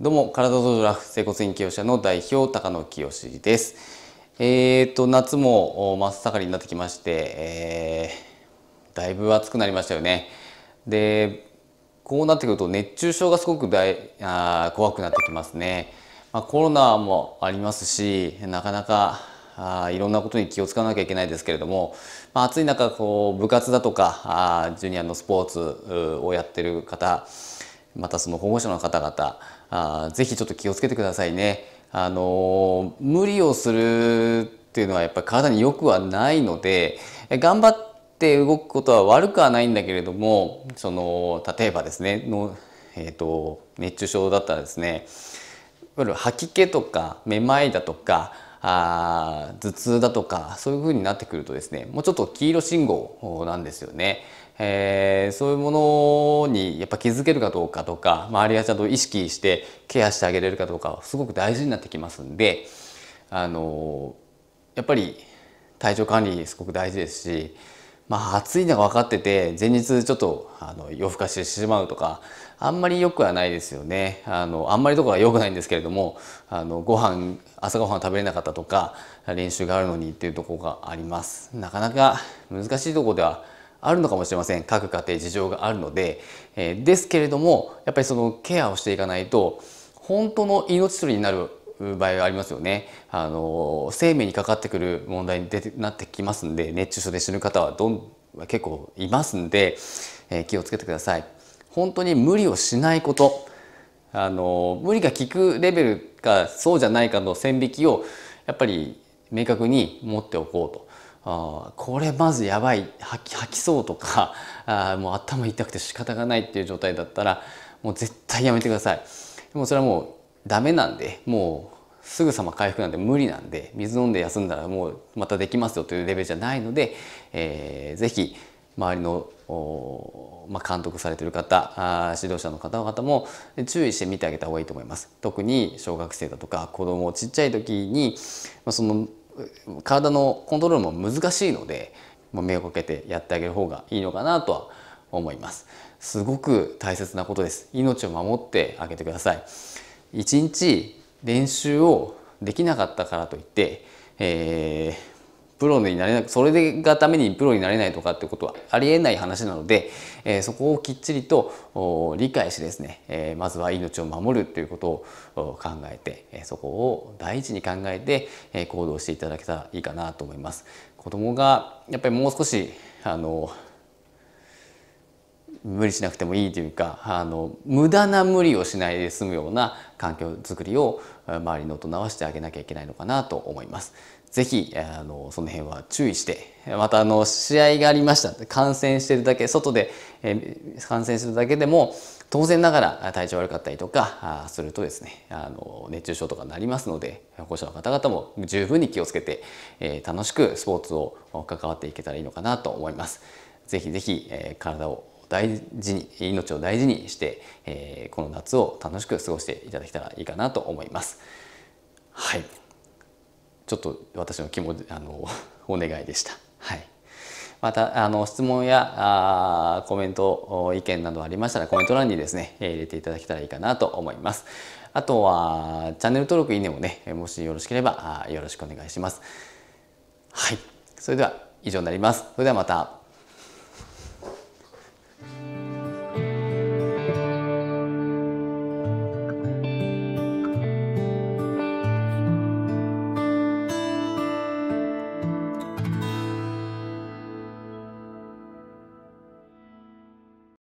どうも、体とラフ整骨院清者の代表、高野清です。えっ、ー、と、夏も真っ盛りになってきまして、えー、だいぶ暑くなりましたよね。で、こうなってくると熱中症がすごくだあ怖くなってきますね。まあ、コロナもありますし、なかなかあいろんなことに気を使わなきゃいけないですけれども、まあ、暑い中こう部活だとかあジュニアのスポーツをやってる方またその保護者の方々あぜひちょっと気をつけてくださいね。あの無理をするっていうのはやっぱり体に良くはないので頑張って動くことは悪くはないんだけれどもその例えばですねの、えーと、熱中症だったらですねいわゆる吐き気とかめまいだとかあ頭痛だとかそういうふうになってくるとですねもうちょっと黄色信号なんですよね。えー、そういうものにやっぱ気づけるかどうかとか周りがちゃんと意識してケアしてあげれるかどうかすごく大事になってきますんで、あのー、やっぱり体調管理すごく大事ですしまあ、暑いのが分かってて前日ちょっとあの夜更かししてしまうとかあんまり良くはないですよねあのあんまりとかは良くないんですけれどもあのご飯朝ごはん食べれなかったとか練習があるのにっていうとこがありますなかなか難しいとこではあるのかもしれません各家庭事情があるので、えー、ですけれどもやっぱりそのケアをしていかないと本当の命取りになる場合がありますよね。あの生命にかかってくる問題になってきますんで熱中症で死ぬ方はどん結構いますんで、えー、気をつけてください。本当に無理をしないことあの無理が効くレベルかそうじゃないかの線引きをやっぱり明確に持っておこうと。あこれまずやばい吐き吐きそうとかあもう頭痛くて仕方がないっていう状態だったらもう絶対やめてください。でもそれはもうダメなんでもうすぐさま回復なんて無理なんで水飲んで休んだらもうまたできますよというレベルじゃないので、えー、ぜひ周りの、まあ、監督されてる方あ指導者の方々も注意して見てあげた方がいいと思います。特に小学生だとか子供ちっちゃい時に、まあ、その体のコントロールも難しいので、まあ、目をかけてやってあげる方がいいのかなとは思います。すごく大切なことです。命を守ってあげてください。1日練習をできなかったからといって、えー、プロになれなくそれがためにプロになれないとかってことはありえない話なので、えー、そこをきっちりと理解してですね、えー、まずは命を守るということを考えてそこを第一に考えて、え行動していただけたらいいかなと思います。子供がやっぱりもう少しあの無理しなくてもいいというかあの無駄な無理をしないで済むような環境づくりを周りの大人はしてあげなきゃいけないのかなと思います。ぜひあのその辺は注意してまたあの試合がありました感染してるだけ外で、え感染するだけでも当然ながら体調悪かったりとかあするとですねあの熱中症とかになりますので保護者の方々も十分に気をつけて、え楽しくスポーツを関わっていけたらいいのかなと思います。ぜひぜひ、え体を大事に命を大事にして、えー、この夏を楽しく過ごしていただけたらいいかなと思います。はいちょっと私の気持ちあの お願いでした。はいまたあの質問やあコメント意見などありましたらコメント欄にですね入れていただけたらいいかなと思います。あとはチャンネル登録いいねもねもしよろしければよろしくお願いします。はいそれでは以上になります。それではまた。